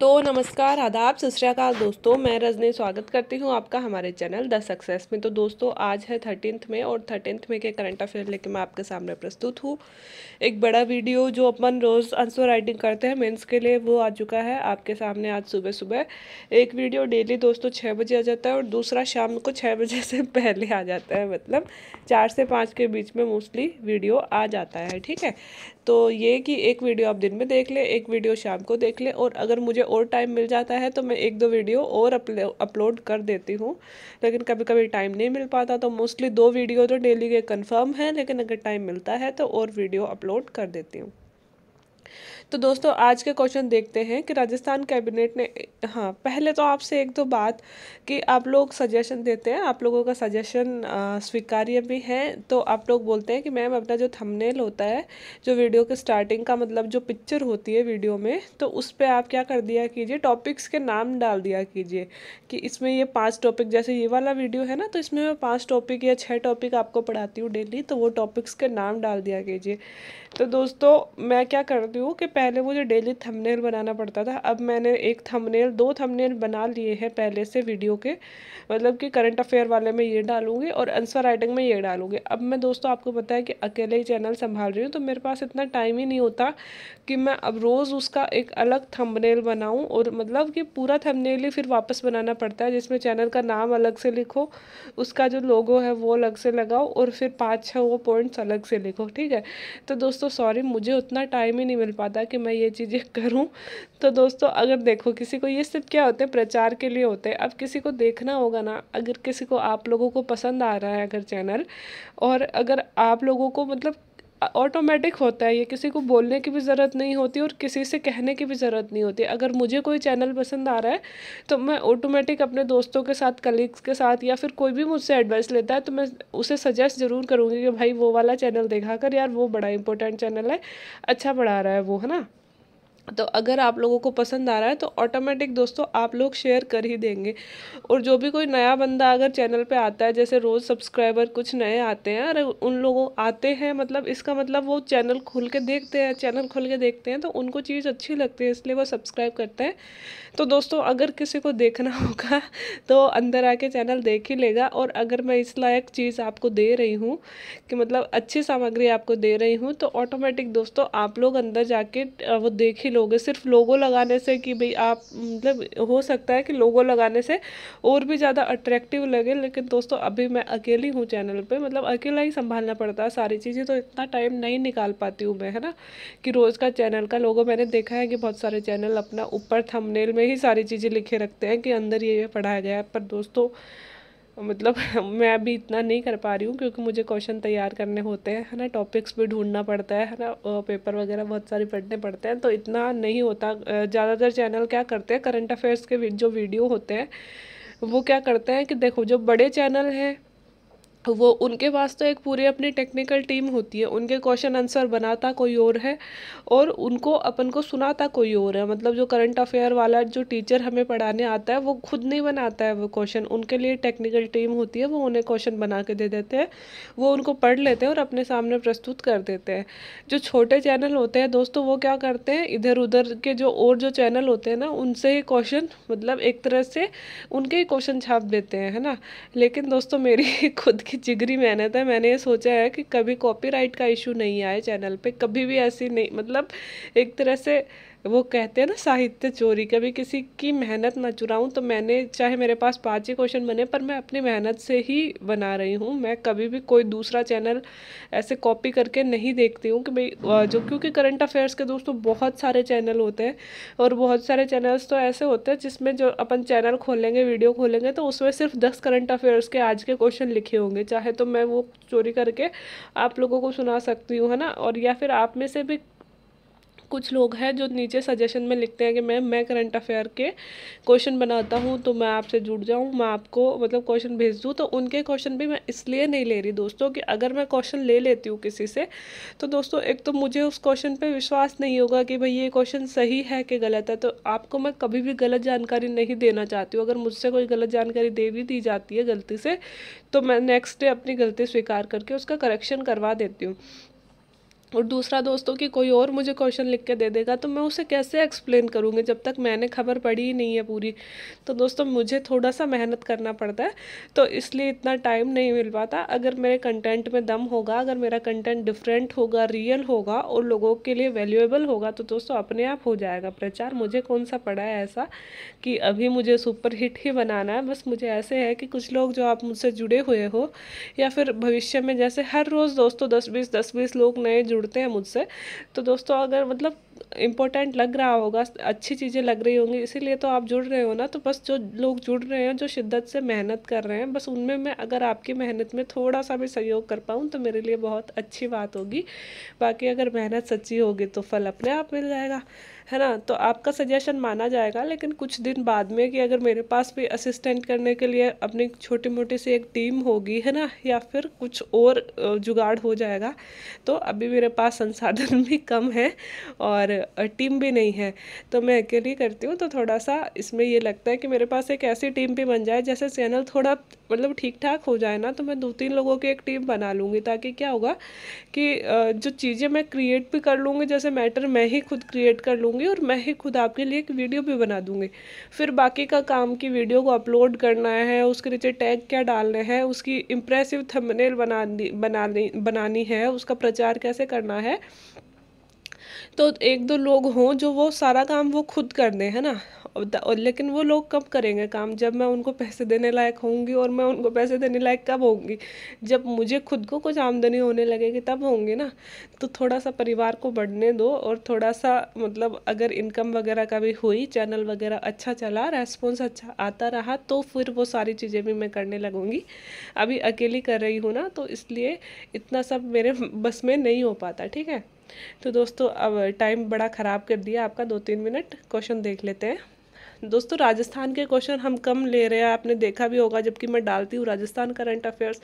तो नमस्कार आदाब सत दोस्तों मैं रजनी स्वागत करती हूँ आपका हमारे चैनल द सक्सेस में तो दोस्तों आज है थर्टीनथ में और थर्टीनथ में के करंट अफेयर लेके मैं आपके सामने प्रस्तुत हूँ एक बड़ा वीडियो जो अपन रोज़ आंसर राइटिंग करते हैं मेंस के लिए वो आ चुका है आपके सामने आज सुबह सुबह एक वीडियो डेली दोस्तों छः बजे आ जाता है और दूसरा शाम को छः बजे से पहले आ जाता है मतलब चार से पाँच के बीच में मोस्टली वीडियो आ जाता है ठीक है तो ये कि एक वीडियो आप दिन में देख लें एक वीडियो शाम को देख लें और अगर मुझे और टाइम मिल जाता है तो मैं एक दो वीडियो और अपलोड कर देती हूँ लेकिन कभी कभी टाइम नहीं मिल पाता तो मोस्टली दो वीडियो तो डेली के कन्फर्म है लेकिन अगर टाइम मिलता है तो और वीडियो अपलोड कर देती हूँ तो दोस्तों आज के क्वेश्चन देखते हैं कि राजस्थान कैबिनेट ने हाँ पहले तो आपसे एक दो बात कि आप लोग सजेशन देते हैं आप लोगों का सजेशन स्वीकार्य भी है तो आप लोग बोलते हैं कि मैम अपना जो थंबनेल होता है जो वीडियो के स्टार्टिंग का मतलब जो पिक्चर होती है वीडियो में तो उस पर आप क्या कर दिया कीजिए टॉपिक्स के नाम डाल दिया कीजिए कि इसमें ये पाँच टॉपिक जैसे ये वाला वीडियो है ना तो इसमें मैं पाँच टॉपिक या छः टॉपिक आपको पढ़ाती हूँ डेली तो वो टॉपिक्स के नाम डाल दिया कीजिए तो दोस्तों मैं क्या करती हूँ कि पहले मुझे डेली थंबनेल बनाना पड़ता था अब मैंने एक थंबनेल दो थंबनेल बना लिए हैं पहले से वीडियो के मतलब कि करंट अफेयर वाले में ये डालूंगी और आंसर राइटिंग में ये डालूंगी अब मैं दोस्तों आपको पता है कि अकेले ही चैनल संभाल रही हूँ तो मेरे पास इतना टाइम ही नहीं होता कि मैं अब रोज़ उसका एक अलग थंबनेल बनाऊँ और मतलब कि पूरा थंबनेल ही फिर वापस बनाना पड़ता है जिसमें चैनल का नाम अलग से लिखो उसका जो लोगो है वो अलग से लगाओ और फिर पाँच छः वो पॉइंट्स अलग से लिखो ठीक है तो दोस्तों सॉरी मुझे उतना टाइम ही नहीं मिल पाता कि मैं ये चीज़ें करूँ तो दोस्तों अगर देखो किसी को ये सब क्या होते हैं प्रचार के लिए होते हैं अब किसी को देखना होगा ना अगर किसी को आप लोगों को पसंद आ रहा है अगर चैनल और अगर आप लोगों को मतलब ऑटोमेटिक होता है ये किसी को बोलने की भी ज़रूरत नहीं होती और किसी से कहने की भी ज़रूरत नहीं होती अगर मुझे कोई चैनल पसंद आ रहा है तो मैं ऑटोमेटिक अपने दोस्तों के साथ कलीग्स के साथ या फिर कोई भी मुझसे एडवाइस लेता है तो मैं उसे सजेस्ट ज़रूर करूँगी कि भाई वो वाला चैनल देखा कर यार वो बड़ा इंपॉर्टेंट चैनल है अच्छा पढ़ा रहा है वो है ना तो अगर आप लोगों को पसंद आ रहा है तो ऑटोमेटिक दोस्तों आप लोग शेयर कर ही देंगे और जो भी कोई नया बंदा अगर चैनल पे आता है जैसे रोज़ सब्सक्राइबर कुछ नए आते हैं अरे उन लोगों आते हैं मतलब इसका मतलब वो चैनल खोल के देखते हैं चैनल खोल के देखते हैं तो उनको चीज़ अच्छी लगती है इसलिए वो सब्सक्राइब करते हैं तो दोस्तों अगर किसी को देखना होगा तो अंदर आके चैनल देख ही लेगा और अगर मैं इस लायक चीज़ आपको दे रही हूँ कि मतलब अच्छी सामग्री आपको दे रही हूँ तो ऑटोमेटिक दोस्तों आप लोग अंदर जाके वो देख ही लोगे सिर्फ लोगो लगाने से कि भाई आप मतलब हो सकता है कि लोगो लगाने से और भी ज़्यादा अट्रैक्टिव लगे लेकिन दोस्तों अभी मैं अकेली हूँ चैनल पे मतलब अकेला ही संभालना पड़ता है सारी चीज़ें तो इतना टाइम नहीं निकाल पाती हूँ मैं है ना कि रोज़ का चैनल का लोगो मैंने देखा है कि बहुत सारे चैनल अपना ऊपर थमनेल में ही सारी चीज़ें लिखे रखते हैं कि अंदर ये पढ़ाया गया है पर दोस्तों मतलब मैं अभी इतना नहीं कर पा रही हूँ क्योंकि मुझे क्वेश्चन तैयार करने होते हैं है ना टॉपिक्स भी ढूंढना पड़ता है है ना पेपर वगैरह बहुत सारे पढ़ने पड़ते हैं तो इतना नहीं होता ज़्यादातर चैनल क्या करते हैं करंट अफेयर्स के जो वीडियो होते हैं वो क्या करते हैं कि देखो जो बड़े चैनल हैं वो उनके पास तो एक पूरी अपनी टेक्निकल टीम होती है उनके क्वेश्चन आंसर बनाता कोई और है और उनको अपन को सुनाता कोई और है मतलब जो करंट अफेयर वाला जो टीचर हमें पढ़ाने आता है वो खुद नहीं बनाता है वो क्वेश्चन उनके लिए टेक्निकल टीम होती है वो उन्हें क्वेश्चन बना के दे देते हैं वो उनको पढ़ लेते हैं और अपने सामने प्रस्तुत कर देते हैं जो छोटे चैनल होते हैं दोस्तों वो क्या करते हैं इधर उधर के जो और जो चैनल होते हैं ना उनसे ही क्वेश्चन मतलब एक तरह से उनके ही क्वेश्चन छाप देते हैं है ना लेकिन दोस्तों मेरी खुद की की जिगरी मेहनत है मैंने ये सोचा है कि कभी कॉपीराइट का इशू नहीं आए चैनल पे कभी भी ऐसी नहीं मतलब एक तरह से वो कहते हैं ना साहित्य चोरी कभी किसी की मेहनत ना चुराऊं तो मैंने चाहे मेरे पास पाँच ही क्वेश्चन बने पर मैं अपनी मेहनत से ही बना रही हूँ मैं कभी भी कोई दूसरा चैनल ऐसे कॉपी करके नहीं देखती हूँ कि भाई जो क्योंकि करंट अफेयर्स के दोस्तों बहुत सारे चैनल होते हैं और बहुत सारे चैनल्स तो ऐसे होते हैं जिसमें जो अपन चैनल खोलेंगे वीडियो खोलेंगे तो उसमें सिर्फ दस करंट अफेयर्स के आज के क्वेश्चन लिखे होंगे चाहे तो मैं वो चोरी करके आप लोगों को सुना सकती हूँ है ना और या फिर आप में से भी कुछ लोग हैं जो नीचे सजेशन में लिखते हैं कि मैम मैं करंट अफेयर के क्वेश्चन बनाता हूँ तो मैं आपसे जुड़ जाऊँ मैं आपको मतलब क्वेश्चन भेज दूँ तो उनके क्वेश्चन भी मैं इसलिए नहीं ले रही दोस्तों कि अगर मैं क्वेश्चन ले लेती हूँ किसी से तो दोस्तों एक तो मुझे उस क्वेश्चन पर विश्वास नहीं होगा कि भाई ये क्वेश्चन सही है कि गलत है तो आपको मैं कभी भी गलत जानकारी नहीं देना चाहती हूँ अगर मुझसे कोई गलत जानकारी दे भी दी जाती है गलती से तो मैं नेक्स्ट डे अपनी गलती स्वीकार करके उसका करेक्शन करवा देती हूँ और दूसरा दोस्तों कि कोई और मुझे क्वेश्चन लिख के दे देगा तो मैं उसे कैसे एक्सप्लेन करूँगी जब तक मैंने खबर पढ़ी ही नहीं है पूरी तो दोस्तों मुझे थोड़ा सा मेहनत करना पड़ता है तो इसलिए इतना टाइम नहीं मिल पाता अगर मेरे कंटेंट में दम होगा अगर मेरा कंटेंट डिफरेंट होगा रियल होगा और लोगों के लिए वैल्यूएबल होगा तो दोस्तों अपने आप हो जाएगा प्रचार मुझे कौन सा पड़ा है ऐसा कि अभी मुझे सुपर हिट ही बनाना है बस मुझे ऐसे है कि कुछ लोग जो आप मुझसे जुड़े हुए हो या फिर भविष्य में जैसे हर रोज़ दोस्तों दस बीस दस बीस लोग नए जुड़े जुड़ते हैं मुझसे तो दोस्तों अगर मतलब इम्पोर्टेंट लग रहा होगा अच्छी चीज़ें लग रही होंगी इसीलिए तो आप जुड़ रहे हो ना तो बस जो लोग जुड़ रहे हैं जो शिद्दत से मेहनत कर रहे हैं बस उनमें मैं अगर आपकी मेहनत में थोड़ा सा भी सहयोग कर पाऊँ तो मेरे लिए बहुत अच्छी बात होगी बाकी अगर मेहनत सच्ची होगी तो फल अपने आप मिल जाएगा है ना तो आपका सजेशन माना जाएगा लेकिन कुछ दिन बाद में कि अगर मेरे पास भी असिस्टेंट करने के लिए अपनी छोटी मोटी सी एक टीम होगी है ना या फिर कुछ और जुगाड़ हो जाएगा तो अभी मेरे पास संसाधन भी कम है और टीम भी नहीं है तो मैं अकेली करती हूँ तो थोड़ा सा इसमें ये लगता है कि मेरे पास एक ऐसी टीम भी बन जाए जैसे चैनल थोड़ा मतलब ठीक ठाक हो जाए ना तो मैं दो तीन लोगों की एक टीम बना लूँगी ताकि क्या होगा कि जो चीज़ें मैं क्रिएट भी कर लूँगी जैसे मैटर मैं ही खुद क्रिएट कर लूँगी दूंगी और मैं ही खुद आपके लिए एक वीडियो भी बना दूंगी फिर बाकी का काम की वीडियो को अपलोड करना है उसके नीचे टैग क्या डालने हैं उसकी इम्प्रेसिव थंबनेल बनानी बनानी बनानी है उसका प्रचार कैसे करना है तो एक दो लोग हों जो वो सारा काम वो खुद कर दें है ना और लेकिन वो लोग कब करेंगे काम जब मैं उनको पैसे देने लायक होंगी और मैं उनको पैसे देने लायक कब होंगी जब मुझे खुद को कुछ आमदनी होने लगेगी तब होंगी ना तो थोड़ा सा परिवार को बढ़ने दो और थोड़ा सा मतलब अगर इनकम वगैरह का भी हुई चैनल वगैरह अच्छा चला रेस्पॉन्स अच्छा आता रहा तो फिर वो सारी चीज़ें भी मैं करने लगूँगी अभी अकेली कर रही हूँ ना तो इसलिए इतना सब मेरे बस में नहीं हो पाता ठीक है तो दोस्तों अब टाइम बड़ा ख़राब कर दिया आपका दो तीन मिनट क्वेश्चन देख लेते हैं दोस्तों राजस्थान के क्वेश्चन हम कम ले रहे हैं आपने देखा भी होगा जबकि मैं डालती हूँ राजस्थान करंट अफेयर्स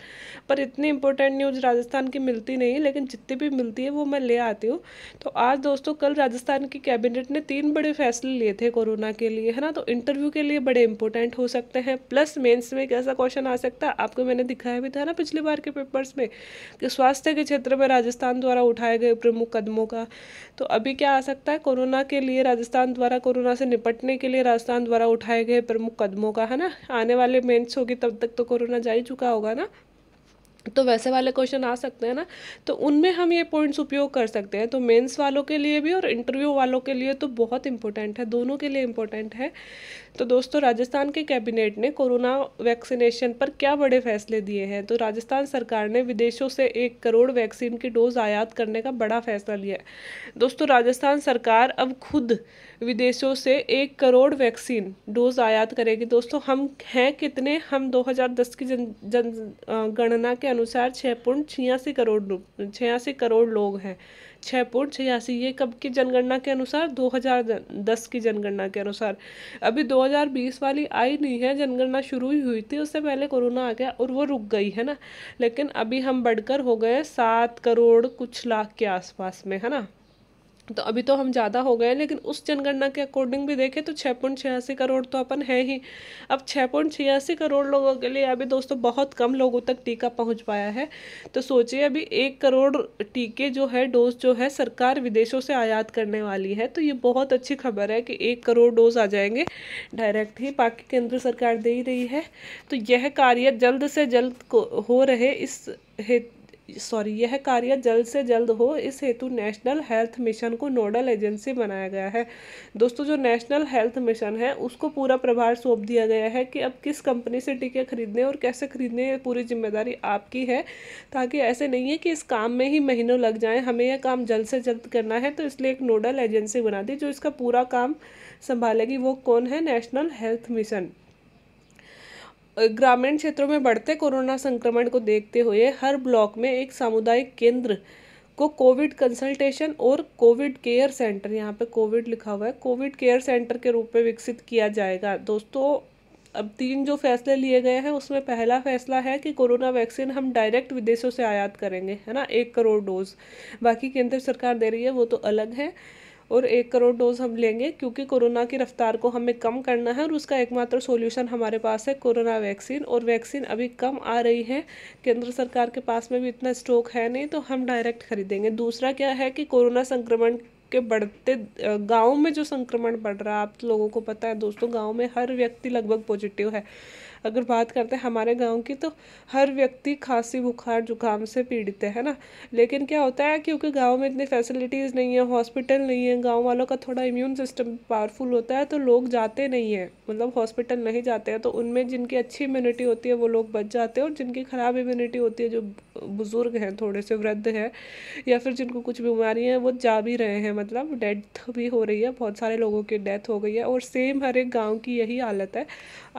पर इतनी इंपॉर्टेंट न्यूज़ राजस्थान की मिलती नहीं लेकिन जितनी भी मिलती है वो मैं ले आती हूँ तो आज दोस्तों कल राजस्थान की कैबिनेट ने तीन बड़े फैसले लिए थे कोरोना के लिए है ना तो इंटरव्यू के लिए बड़े इंपॉर्टेंट हो सकते हैं प्लस मेन्स में एक ऐसा क्वेश्चन आ सकता है आपको मैंने दिखाया भी था ना पिछली बार के पेपर्स में कि स्वास्थ्य के क्षेत्र में राजस्थान द्वारा उठाए गए प्रमुख कदमों का तो अभी क्या आ सकता है कोरोना के लिए राजस्थान द्वारा कोरोना से निपटने के लिए राजस्थान द्वारा उठाए गए प्रमुख कदमों का है ना आने वाले मेन्स होगी तब तक तो कोरोना जा ही चुका होगा ना तो वैसे वाले क्वेश्चन आ सकते हैं ना तो उनमें हम ये पॉइंट्स उपयोग कर सकते हैं तो मेंस वालों के लिए भी और इंटरव्यू वालों के लिए तो बहुत इंपॉर्टेंट है दोनों के लिए इम्पोर्टेंट है तो दोस्तों राजस्थान के कैबिनेट ने कोरोना वैक्सीनेशन पर क्या बड़े फैसले दिए हैं तो राजस्थान सरकार ने विदेशों से एक करोड़ वैक्सीन की डोज आयात करने का बड़ा फैसला लिया है दोस्तों राजस्थान सरकार अब खुद विदेशों से एक करोड़ वैक्सीन डोज आयात करेगी दोस्तों हम हैं कितने हम दो की जन जनगणना के अनुसार छः पॉइंट छियासी करोड़ छियासी करोड़ लोग हैं छः पॉइंट छियासी ये कब की जनगणना के अनुसार 2010 की जनगणना के अनुसार अभी 2020 वाली आई नहीं है जनगणना शुरू ही हुई थी उससे पहले कोरोना आ गया और वो रुक गई है ना लेकिन अभी हम बढ़कर हो गए सात करोड़ कुछ लाख के आसपास में है ना तो अभी तो हम ज़्यादा हो गए लेकिन उस जनगणना के अकॉर्डिंग भी देखें तो छः पॉइंट छियासी करोड़ तो अपन है ही अब छः पॉइंट छियासी करोड़ लोगों के लिए अभी दोस्तों बहुत कम लोगों तक टीका पहुंच पाया है तो सोचिए अभी एक करोड़ टीके जो है डोज जो है सरकार विदेशों से आयात करने वाली है तो ये बहुत अच्छी खबर है कि एक करोड़ डोज आ जाएंगे डायरेक्ट ही बाकी केंद्र सरकार दे ही रही है तो यह कार्य जल्द से जल्द हो रहे इस हेतु सॉरी यह कार्य जल्द से जल्द हो इस हेतु नेशनल हेल्थ मिशन को नोडल एजेंसी बनाया गया है दोस्तों जो नेशनल हेल्थ मिशन है उसको पूरा प्रभार सौंप दिया गया है कि अब किस कंपनी से टीके खरीदने और कैसे खरीदने पूरी जिम्मेदारी आपकी है ताकि ऐसे नहीं है कि इस काम में ही महीनों लग जाएँ हमें यह काम जल्द से जल्द करना है तो इसलिए एक नोडल एजेंसी बना दी जो इसका पूरा काम संभालेगी वो कौन है नेशनल हेल्थ मिशन ग्रामीण क्षेत्रों में बढ़ते कोरोना संक्रमण को देखते हुए हर ब्लॉक में एक सामुदायिक केंद्र को कोविड कंसल्टेशन और कोविड केयर सेंटर यहाँ पे कोविड लिखा हुआ है कोविड केयर सेंटर के रूप में विकसित किया जाएगा दोस्तों अब तीन जो फैसले लिए गए हैं उसमें पहला फैसला है कि कोरोना वैक्सीन हम डायरेक्ट विदेशों से आयात करेंगे है ना एक करोड़ डोज बाकी केंद्र सरकार दे रही है वो तो अलग है और एक करोड़ डोज हम लेंगे क्योंकि कोरोना की रफ्तार को हमें कम करना है और उसका एकमात्र सॉल्यूशन हमारे पास है कोरोना वैक्सीन और वैक्सीन अभी कम आ रही है केंद्र सरकार के पास में भी इतना स्टॉक है नहीं तो हम डायरेक्ट खरीदेंगे दूसरा क्या है कि कोरोना संक्रमण के बढ़ते गाँव में जो संक्रमण बढ़ रहा है आप लोगों को पता है दोस्तों गाँव में हर व्यक्ति लगभग पॉजिटिव है अगर बात करते हैं हमारे गाँव की तो हर व्यक्ति खांसी बुखार जुकाम से पीड़ित है ना लेकिन क्या होता है क्योंकि गाँव में इतनी फैसिलिटीज़ नहीं है हॉस्पिटल नहीं है गाँव वालों का थोड़ा इम्यून सिस्टम पावरफुल होता है तो लोग जाते नहीं हैं मतलब हॉस्पिटल नहीं जाते हैं तो उनमें जिनकी अच्छी इम्यूनिटी होती है वो लोग बच जाते हैं और जिनकी ख़राब इम्यूनिटी होती है जो बुज़ुर्ग हैं थोड़े से वृद्ध हैं या फिर जिनको कुछ बीमारी हैं वो जा भी रहे हैं मतलब डेथ भी हो रही है बहुत सारे लोगों की डेथ हो गई है और सेम हर एक गाँव की यही हालत है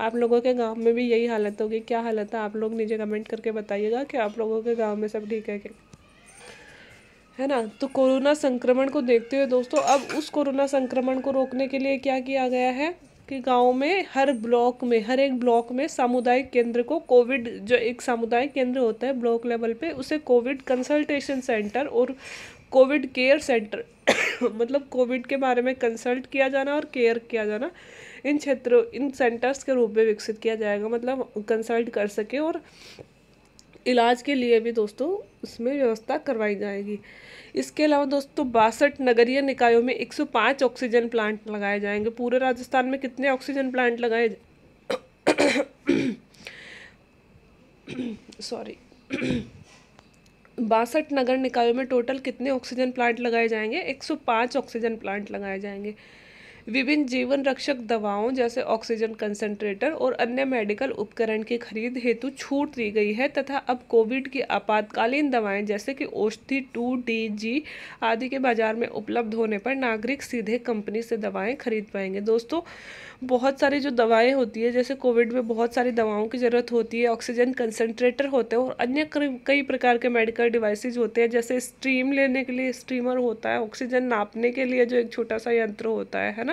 आप लोगों के गाँव में में भी यही हालत होगी क्या हालत है आप लोग नीचे कमेंट करके बताइएगा कि आप लोगों के गांव में सब ठीक है कि है ना तो कोरोना संक्रमण को देखते हुए दोस्तों अब उस कोरोना संक्रमण को रोकने के लिए क्या किया गया है कि गांव में हर ब्लॉक में हर एक ब्लॉक में सामुदायिक केंद्र को कोविड जो एक सामुदायिक केंद्र होता है ब्लॉक लेवल पर उसे कोविड कंसल्टेशन सेंटर और कोविड केयर सेंटर मतलब कोविड के बारे में कंसल्ट किया जाना और केयर किया जाना इन क्षेत्रों इन सेंटर्स के रूप में विकसित किया जाएगा मतलब कंसल्ट कर सके और इलाज के लिए भी दोस्तों उसमें व्यवस्था करवाई जाएगी इसके अलावा दोस्तों बासठ नगरीय निकायों में 105 ऑक्सीजन प्लांट लगाए जाएंगे पूरे राजस्थान में कितने ऑक्सीजन प्लांट लगाए सॉरी बासठ नगर निकायों में टोटल कितने ऑक्सीजन प्लांट लगाए जाएंगे 105 ऑक्सीजन प्लांट लगाए जाएंगे विभिन्न जीवन रक्षक दवाओं जैसे ऑक्सीजन कंसंट्रेटर और अन्य मेडिकल उपकरण की खरीद हेतु छूट दी गई है तथा अब कोविड की आपातकालीन दवाएं जैसे कि औषधि टू डी जी आदि के बाजार में उपलब्ध होने पर नागरिक सीधे कंपनी से दवाएं खरीद पाएंगे दोस्तों बहुत सारी जो दवाएं होती है जैसे कोविड में बहुत सारी दवाओं की ज़रूरत होती है ऑक्सीजन कंसनट्रेटर होते हैं और अन्य कई प्रकार के मेडिकल डिवाइसेज होते हैं जैसे स्ट्रीम लेने के लिए स्ट्रीमर होता है ऑक्सीजन नापने के लिए जो एक छोटा सा यंत्र होता है है ना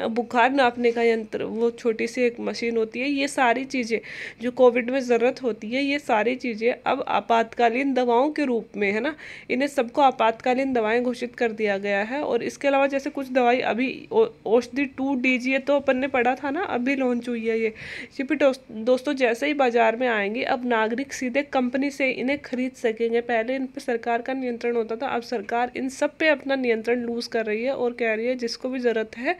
बुखार नापने का यंत्र वो छोटी सी एक मशीन होती है ये सारी चीज़ें जो कोविड में ज़रूरत होती है ये सारी चीज़ें अब आपातकालीन दवाओं के रूप में है ना इन्हें सबको आपातकालीन दवाएं घोषित कर दिया गया है और इसके अलावा जैसे कुछ दवाई अभी औषधि टू डी तो अपन ने पढ़ा था ना अभी लॉन्च हुई है ये ये भी दोस्तों जैसे ही बाज़ार में आएंगे अब नागरिक सीधे कंपनी से इन्हें खरीद सकेंगे पहले इन पर सरकार का नियंत्रण होता था अब सरकार इन सब पे अपना नियंत्रण लूज़ कर रही है और कह रही है जिसको भी ज़रूरत है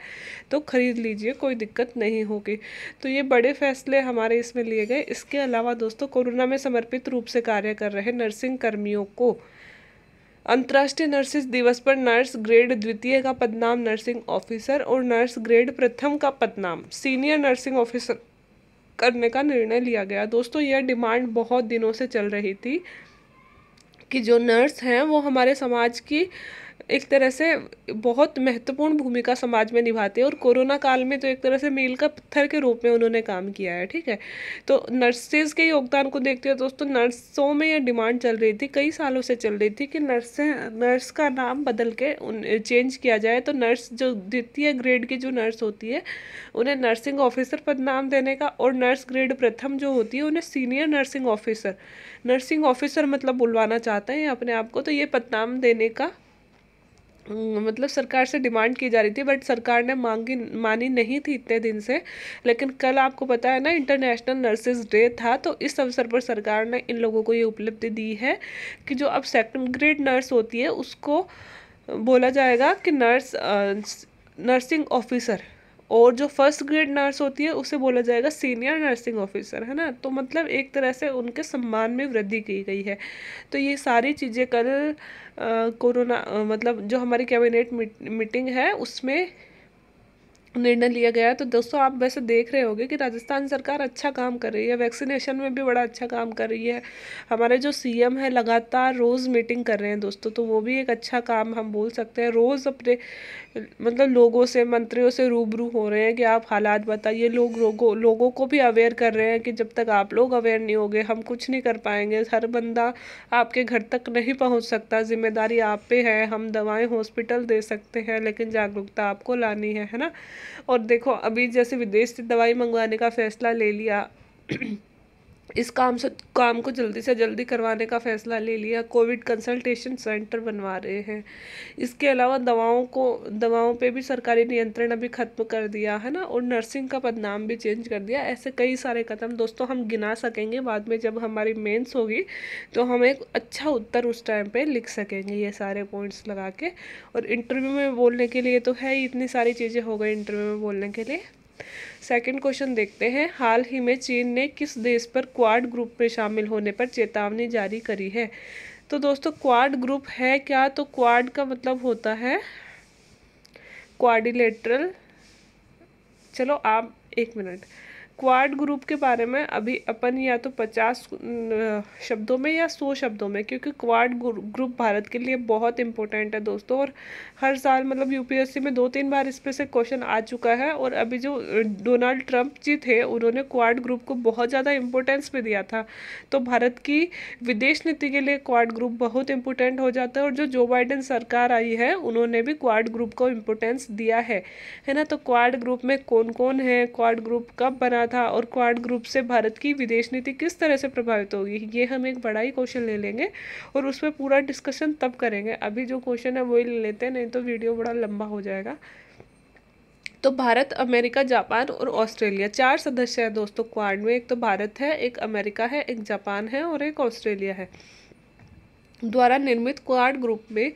तो ख़रीद लीजिए कोई दिक्कत नहीं होगी तो ये बड़े फैसले हमारे इसमें लिए गए इसके अलावा दोस्तों कोरोना में समर्पित रूप से कार्य कर रहे नर्सिंग कर्मियों को अंतर्राष्ट्रीय नर्सिस दिवस पर नर्स ग्रेड द्वितीय का पदनाम नर्सिंग ऑफिसर और नर्स ग्रेड प्रथम का पदनाम सीनियर नर्सिंग ऑफिसर करने का निर्णय लिया गया दोस्तों यह डिमांड बहुत दिनों से चल रही थी कि जो नर्स हैं वो हमारे समाज की एक तरह से बहुत महत्वपूर्ण भूमिका समाज में निभाते हैं और कोरोना काल में तो एक तरह से मील का पत्थर के रूप में उन्होंने काम किया है ठीक है तो नर्सेज के योगदान को देखते हुए दोस्तों नर्सों में यह डिमांड चल रही थी कई सालों से चल रही थी कि नर्सें नर्स का नाम बदल के उन चेंज किया जाए तो नर्स जो द्वितीय ग्रेड की जो नर्स होती है उन्हें नर्सिंग ऑफिसर पद नाम देने का और नर्स ग्रेड प्रथम जो होती है उन्हें senior nursing officer nursing officer मतलब बुलवाना चाहते हैं अपने आप को तो ये पदनाम देने का हम्म, मतलब सरकार से डिमांड की जा रही थी बट सरकार ने मांगी मानी नहीं थी इतने दिन से लेकिन कल आपको पता है ना इंटरनेशनल नर्सेज डे था तो इस अवसर पर सरकार ने इन लोगों को ये उपलब्धि दी है कि जो अब सेकंड ग्रेड नर्स होती है उसको बोला जाएगा कि नर्स नर्सिंग ऑफिसर और जो फर्स्ट ग्रेड नर्स होती है उसे बोला जाएगा सीनियर नर्सिंग ऑफिसर है ना तो मतलब एक तरह से उनके सम्मान में वृद्धि की गई है तो ये सारी चीज़ें कल कोरोना मतलब जो हमारी कैबिनेट मीटिंग है उसमें निर्णय लिया गया है तो दोस्तों आप वैसे देख रहे होंगे कि राजस्थान सरकार अच्छा काम कर रही है वैक्सीनेशन में भी बड़ा अच्छा काम कर रही है हमारे जो सीएम है लगातार रोज़ मीटिंग कर रहे हैं दोस्तों तो वो भी एक अच्छा काम हम बोल सकते हैं रोज़ अपने मतलब लोगों से मंत्रियों से रूबरू हो रहे हैं कि आप हालात बताइए लोग लोगों लोगों को भी अवेयर कर रहे हैं कि जब तक आप लोग अवेयर नहीं होंगे हम कुछ नहीं कर पाएंगे हर बंदा आपके घर तक नहीं पहुँच सकता जिम्मेदारी आप पे है हम दवाएँ हॉस्पिटल दे सकते हैं लेकिन जागरूकता आपको लानी है है ना और देखो अभी जैसे विदेश से दवाई मंगवाने का फैसला ले लिया इस काम से काम को जल्दी से जल्दी करवाने का फैसला ले लिया कोविड कंसल्टेशन सेंटर बनवा रहे हैं इसके अलावा दवाओं को दवाओं पे भी सरकारी नियंत्रण अभी ख़त्म कर दिया है ना और नर्सिंग का पदनाम भी चेंज कर दिया ऐसे कई सारे कदम दोस्तों हम गिना सकेंगे बाद में जब हमारी मेंस होगी तो हम एक अच्छा उत्तर उस टाइम पर लिख सकेंगे ये सारे पॉइंट्स लगा के और इंटरव्यू में बोलने के लिए तो है ही इतनी सारी चीज़ें हो गई इंटरव्यू में बोलने के लिए सेकंड क्वेश्चन देखते हैं हाल ही में चीन ने किस देश पर क्वाड ग्रुप में शामिल होने पर चेतावनी जारी करी है तो दोस्तों क्वाड ग्रुप है क्या तो क्वाड का मतलब होता है क्वाडिलेटरल चलो आप एक मिनट क्वाड ग्रुप के बारे में अभी अपन या तो पचास शब्दों में या सौ शब्दों में क्योंकि क्वाड ग्रुप भारत के लिए बहुत इंपॉर्टेंट है दोस्तों और हर साल मतलब यूपीएससी में दो तीन बार इस पर से क्वेश्चन आ चुका है और अभी जो डोनाल्ड ट्रंप जी थे उन्होंने क्वाड ग्रुप को बहुत ज़्यादा इम्पोर्टेंस भी दिया था तो भारत की विदेश नीति के लिए क्वाड ग्रुप बहुत इंपॉर्टेंट हो जाता है और जो जो बाइडन सरकार आई है उन्होंने भी क्वाड ग्रुप को इम्पोर्टेंस दिया है है ना तो क्वाड ग्रुप में कौन कौन है क्वाड ग्रुप कब बना हुआ था और क्वाड ग्रुप से भारत की विदेश नीति किस तरह से प्रभावित होगी ये हम एक बड़ा ही क्वेश्चन ले लेंगे और उस पर पूरा डिस्कशन तब करेंगे अभी जो क्वेश्चन है वही ले लेते हैं नहीं तो वीडियो बड़ा लंबा हो जाएगा तो भारत अमेरिका जापान और ऑस्ट्रेलिया चार सदस्य हैं दोस्तों क्वाड में एक तो भारत है एक अमेरिका है एक जापान है और एक ऑस्ट्रेलिया है द्वारा निर्मित क्वाड ग्रुप में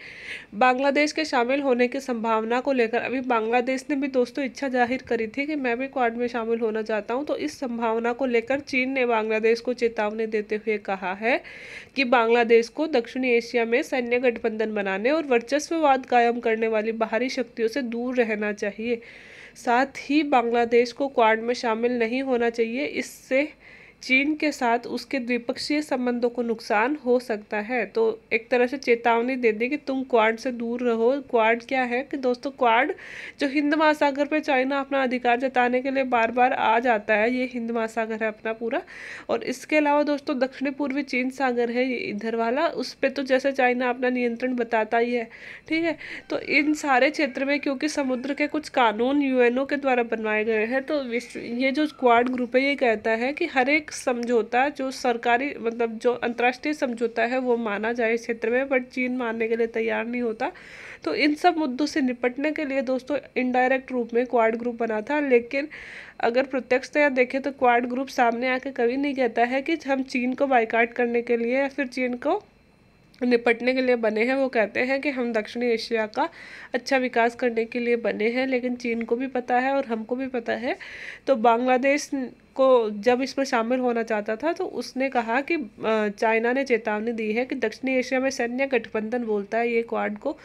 बांग्लादेश के शामिल होने की संभावना को लेकर अभी बांग्लादेश ने भी दोस्तों इच्छा जाहिर करी थी कि मैं भी क्वाड में शामिल होना चाहता हूं तो इस संभावना को लेकर चीन ने बांग्लादेश को चेतावनी देते हुए कहा है कि बांग्लादेश को दक्षिणी एशिया में सैन्य गठबंधन बनाने और वर्चस्ववाद कायम करने वाली बाहरी शक्तियों से दूर रहना चाहिए साथ ही बांग्लादेश को क्वाड में शामिल नहीं होना चाहिए इससे चीन के साथ उसके द्विपक्षीय संबंधों को नुकसान हो सकता है तो एक तरह से चेतावनी दे दी कि तुम क्वाड से दूर रहो क्वाड क्या है कि दोस्तों क्वाड जो हिंद महासागर पे चाइना अपना अधिकार जताने के लिए बार बार आ जाता है ये हिंद महासागर है अपना पूरा और इसके अलावा दोस्तों दक्षिण पूर्वी चीन सागर है ये इधर वाला उस पर तो जैसे चाइना अपना नियंत्रण बताता ही है ठीक है तो इन सारे क्षेत्र में क्योंकि समुद्र के कुछ कानून यू के द्वारा बनवाए गए हैं तो ये जो क्वाड ग्रुप है ये कहता है कि हर एक एक समझौता जो सरकारी मतलब जो अंतर्राष्ट्रीय समझौता है वो माना जाए इस क्षेत्र में बट चीन मानने के लिए तैयार नहीं होता तो इन सब मुद्दों से निपटने के लिए दोस्तों इनडायरेक्ट रूप में क्वाड ग्रुप बना था लेकिन अगर प्रत्यक्षतया देखें तो क्वाड ग्रुप सामने आके कभी नहीं कहता है कि हम चीन को बाइकाट करने के लिए या फिर चीन को निपटने के लिए बने हैं वो कहते हैं कि हम दक्षिणी एशिया का अच्छा विकास करने के लिए बने हैं लेकिन चीन को भी पता है और हमको भी पता है तो बांग्लादेश को जब इसमें शामिल होना चाहता था तो उसने कहा कि चाइना ने चेतावनी दी है कि दक्षिणी एशिया में सैन्य गठबंधन बोलता है ये क्वाड को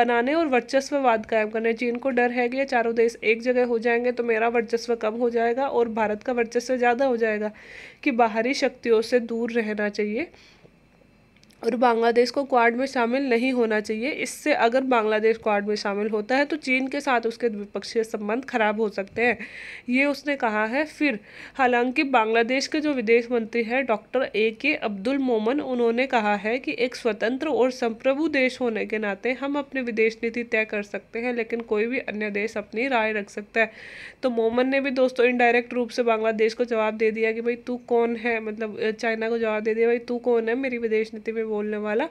बनाने और वर्चस्ववाद कायम करने चीन को डर है कि ये चारों देश एक जगह हो जाएंगे तो मेरा वर्चस्व कम हो जाएगा और भारत का वर्चस्व ज़्यादा हो जाएगा कि बाहरी शक्तियों से दूर रहना चाहिए और बांग्लादेश को क्वाड में शामिल नहीं होना चाहिए इससे अगर बांग्लादेश क्वाड में शामिल होता है तो चीन के साथ उसके द्विपक्षीय संबंध खराब हो सकते हैं ये उसने कहा है फिर हालांकि बांग्लादेश के जो विदेश मंत्री हैं डॉक्टर ए के अब्दुल मोमन उन्होंने कहा है कि एक स्वतंत्र और संप्रभु देश होने के नाते हम अपने विदेश नीति तय कर सकते हैं लेकिन कोई भी अन्य देश अपनी राय रख सकता है तो मोमन ने भी दोस्तों इनडायरेक्ट रूप से बांग्लादेश को जवाब दे दिया कि भाई तू कौन है मतलब चाइना को जवाब दे दिया भाई तू कौन है मेरी विदेश नीति में बोलने वाला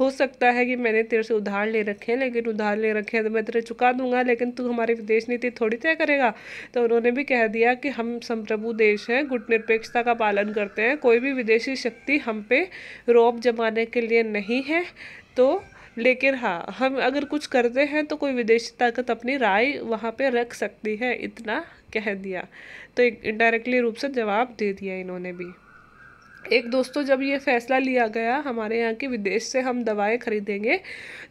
हो सकता है कि मैंने तेरे से उधार ले रखे हैं लेकिन उधार ले रखे हैं तो मैं तेरे चुका दूंगा लेकिन तू हमारी विदेश नीति थोड़ी तय करेगा तो उन्होंने भी कह दिया कि हम संप्रभु देश हैं गुट निरपेक्षता का पालन करते हैं कोई भी विदेशी शक्ति हम पे रोब जमाने के लिए नहीं है तो लेकिन हाँ हम अगर कुछ करते हैं तो कोई विदेशी ताकत अपनी राय वहाँ पे रख सकती है इतना कह दिया तो एक इंडायरेक्टली रूप से जवाब दे दिया इन्होंने भी एक दोस्तों जब ये फैसला लिया गया हमारे यहाँ की विदेश से हम दवाएं खरीदेंगे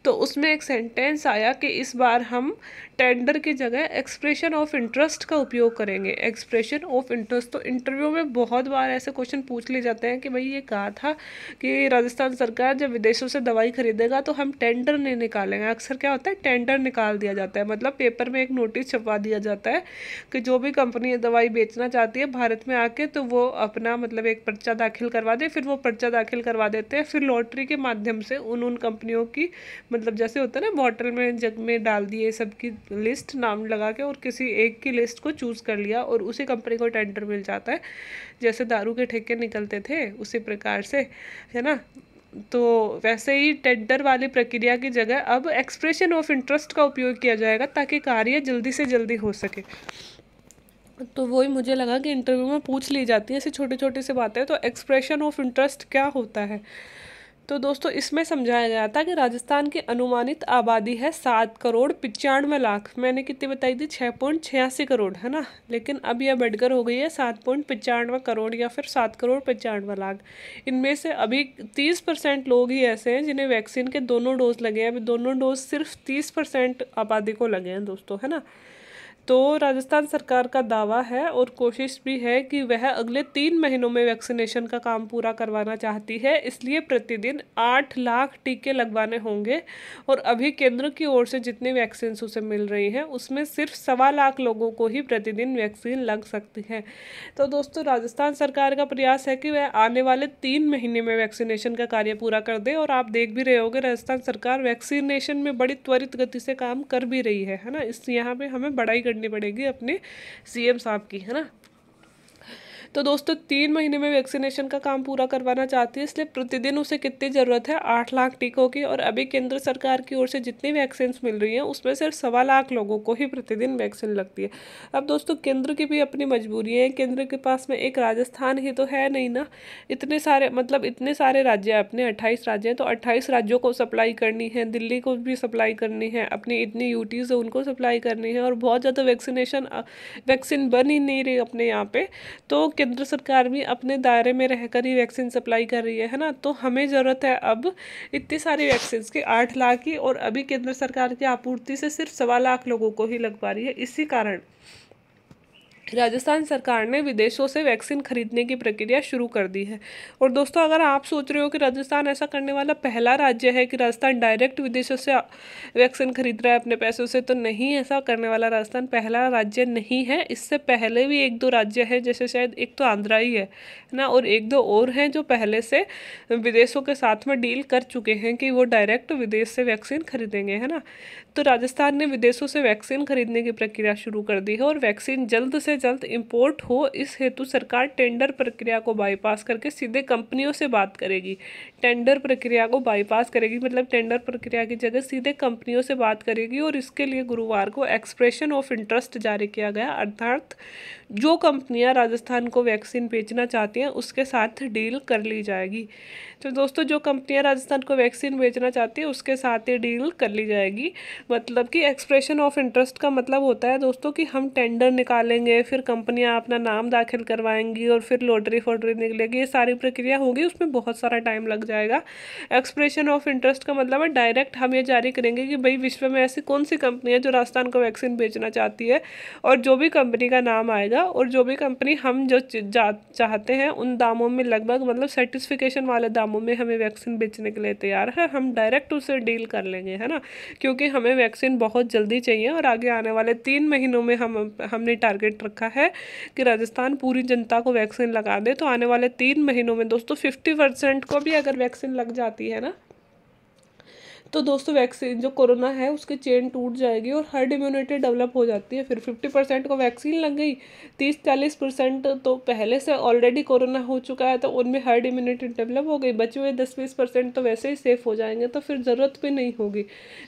तो उसमें एक सेंटेंस आया कि इस बार हम टेंडर की जगह एक्सप्रेशन ऑफ इंटरेस्ट का उपयोग करेंगे एक्सप्रेशन ऑफ इंटरेस्ट तो इंटरव्यू में बहुत बार ऐसे क्वेश्चन पूछ लिए जाते हैं कि भाई ये कहा था कि राजस्थान सरकार जब विदेशों से दवाई खरीदेगा तो हम टेंडर नहीं निकालेंगे अक्सर क्या होता है टेंडर निकाल दिया जाता है मतलब पेपर में एक नोटिस छपवा दिया जाता है कि जो भी कंपनी दवाई बेचना चाहती है भारत में आके तो वो अपना मतलब एक पर्चा दाखिल दाखिल करवा दें फिर वो पर्चा दाखिल करवा देते हैं फिर लॉटरी के माध्यम से उन उन कंपनियों की मतलब जैसे होता है ना बॉटल में जग में डाल दिए सबकी लिस्ट नाम लगा के और किसी एक की लिस्ट को चूज़ कर लिया और उसी कंपनी को टेंडर मिल जाता है जैसे दारू के ठेके निकलते थे उसी प्रकार से है ना तो वैसे ही टेंडर वाली प्रक्रिया की जगह अब एक्सप्रेशन ऑफ इंटरेस्ट का उपयोग किया जाएगा ताकि कार्य जल्दी से जल्दी हो सके तो वही मुझे लगा कि इंटरव्यू में पूछ ली जाती है ऐसी छोटी छोटी सी बातें तो एक्सप्रेशन ऑफ इंटरेस्ट क्या होता है तो दोस्तों इसमें समझाया गया था कि राजस्थान की अनुमानित आबादी है सात करोड़ पचानवे लाख मैंने कितनी बताई थी छः पॉइंट छियासी करोड़ है ना लेकिन अब यह बढ़कर हो गई है सात पॉइंट पचानवे करोड़ या फिर सात करोड़ पचानवे लाख इनमें से अभी तीस परसेंट लोग ही ऐसे हैं जिन्हें वैक्सीन के दोनों डोज लगे हैं अभी दोनों डोज सिर्फ तीस परसेंट आबादी को लगे हैं दोस्तों है ना तो राजस्थान सरकार का दावा है और कोशिश भी है कि वह अगले तीन महीनों में वैक्सीनेशन का काम पूरा करवाना चाहती है इसलिए प्रतिदिन आठ लाख टीके लगवाने होंगे और अभी केंद्र की ओर से जितनी वैक्सीन उसे मिल रही हैं उसमें सिर्फ सवा लाख लोगों को ही प्रतिदिन वैक्सीन लग सकती है तो दोस्तों राजस्थान सरकार का प्रयास है कि वह आने वाले तीन महीने में वैक्सीनेशन का कार्य पूरा कर दे और आप देख भी रहे होंगे राजस्थान सरकार वैक्सीनेशन में बड़ी त्वरित गति से काम कर भी रही है है ना इस यहाँ पर हमें बड़ा करनी पड़ेगी अपने सीएम साहब की है ना तो दोस्तों तीन महीने में वैक्सीनेशन का काम पूरा करवाना चाहती है इसलिए प्रतिदिन उसे कितनी ज़रूरत है आठ लाख टीकों की और अभी केंद्र सरकार की ओर से जितनी वैक्सीन मिल रही हैं उसमें सिर्फ सवा लाख लोगों को ही प्रतिदिन वैक्सीन लगती है अब दोस्तों केंद्र की भी अपनी मजबूरी है केंद्र के पास में एक राजस्थान ही तो है नहीं ना इतने सारे मतलब इतने सारे राज्य हैं अपने अट्ठाईस राज्य हैं तो अट्ठाईस राज्यों को सप्लाई करनी है दिल्ली को भी सप्लाई करनी है अपनी इतनी यूटीज़ है उनको सप्लाई करनी है और बहुत ज़्यादा वैक्सीनेशन वैक्सीन बन ही नहीं रही अपने यहाँ पर तो केंद्र सरकार भी अपने दायरे में रहकर ही वैक्सीन सप्लाई कर रही है है ना तो हमें ज़रूरत है अब इतनी सारी वैक्सीन की आठ लाख की और अभी केंद्र सरकार की आपूर्ति से सिर्फ सवा लाख लोगों को ही लग पा रही है इसी कारण राजस्थान सरकार ने विदेशों से वैक्सीन खरीदने की प्रक्रिया शुरू कर दी है और दोस्तों अगर आप सोच रहे हो कि राजस्थान ऐसा करने वाला पहला राज्य है कि राजस्थान डायरेक्ट विदेशों से वैक्सीन खरीद रहा है अपने पैसों से तो नहीं ऐसा करने वाला राजस्थान पहला राज्य नहीं है इससे पहले भी एक दो राज्य है जैसे शायद एक तो आंध्रा ही है ना और एक दो और हैं जो पहले से विदेशों के साथ में डील कर चुके हैं कि वो डायरेक्ट विदेश से वैक्सीन खरीदेंगे है ना तो राजस्थान ने विदेशों से वैक्सीन खरीदने की प्रक्रिया शुरू कर दी है और वैक्सीन जल्द से जल्द इंपोर्ट हो इस हेतु सरकार टेंडर प्रक्रिया को बाईपास करके सीधे कंपनियों से बात करेगी टेंडर प्रक्रिया को बाईपास करेगी मतलब टेंडर प्रक्रिया की जगह सीधे कंपनियों से बात करेगी और इसके लिए गुरुवार को एक्सप्रेशन ऑफ इंटरेस्ट जारी किया गया अर्थात जो कंपनियां राजस्थान को वैक्सीन बेचना चाहती हैं उसके साथ डील कर ली जाएगी तो दोस्तों जो कंपनियां राजस्थान को वैक्सीन बेचना चाहती हैं उसके साथ ही डील कर ली जाएगी मतलब कि एक्सप्रेशन ऑफ इंटरेस्ट का मतलब होता है दोस्तों कि हम टेंडर निकालेंगे फिर कंपनियाँ अपना नाम दाखिल करवाएंगी और फिर लॉटरी फॉटरी निकलेगी ये सारी प्रक्रिया होगी उसमें बहुत सारा टाइम लग जाएगा एक्सप्रेशन ऑफ इंटरेस्ट का मतलब है डायरेक्ट हम ये जारी करेंगे कि भाई विश्व में ऐसी कौन सी कंपनी है जो राजस्थान को वैक्सीन बेचना चाहती है और जो भी कंपनी का नाम आएगा जाएगा और जो भी कंपनी हम जो चाहते हैं उन दामों में लगभग मतलब सर्टिफिकेशन वाले दामों में हमें वैक्सीन बेचने के लिए तैयार है हम डायरेक्ट उसे डील कर लेंगे है ना क्योंकि हमें वैक्सीन बहुत जल्दी चाहिए और आगे आने वाले तीन महीनों में हम हमने टारगेट रखा है कि राजस्थान पूरी जनता को वैक्सीन लगा दे तो आने वाले तीन महीनों में दोस्तों फिफ्टी परसेंट को भी अगर वैक्सीन लग जाती है ना तो दोस्तों वैक्सीन जो कोरोना है उसकी चेन टूट जाएगी और हर्ड इम्यूनिटी डेवलप हो जाती है फिर फिफ्टी परसेंट को वैक्सीन लग गई तीस चालीस परसेंट तो पहले से ऑलरेडी कोरोना हो चुका है तो उनमें हर्ड इम्यूनिटी डेवलप हो गई बचे हुए दस बीस परसेंट तो वैसे ही सेफ हो जाएंगे तो फिर ज़रूरत भी नहीं होगी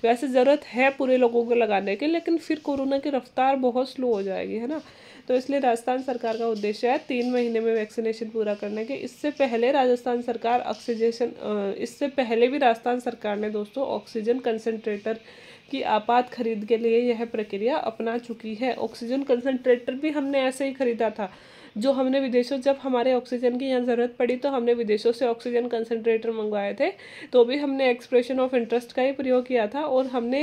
वैसे ज़रूरत है पूरे लोगों को लगाने की लेकिन फिर कोरोना की रफ्तार बहुत स्लो हो जाएगी है ना तो इसलिए राजस्थान सरकार का उद्देश्य है तीन महीने में वैक्सीनेशन पूरा करने के इससे पहले राजस्थान सरकार ऑक्सीजेशन इससे पहले भी राजस्थान सरकार ने दोस्तों ऑक्सीजन कंसनट्रेटर की आपात खरीद के लिए यह प्रक्रिया अपना चुकी है ऑक्सीजन कंसनट्रेटर भी हमने ऐसे ही खरीदा था जो हमने विदेशों जब हमारे ऑक्सीजन की यहाँ ज़रूरत पड़ी तो हमने विदेशों से ऑक्सीजन कंसनट्रेटर मंगवाए थे तो भी हमने एक्सप्रेशन ऑफ इंटरेस्ट का ही प्रयोग किया था और हमने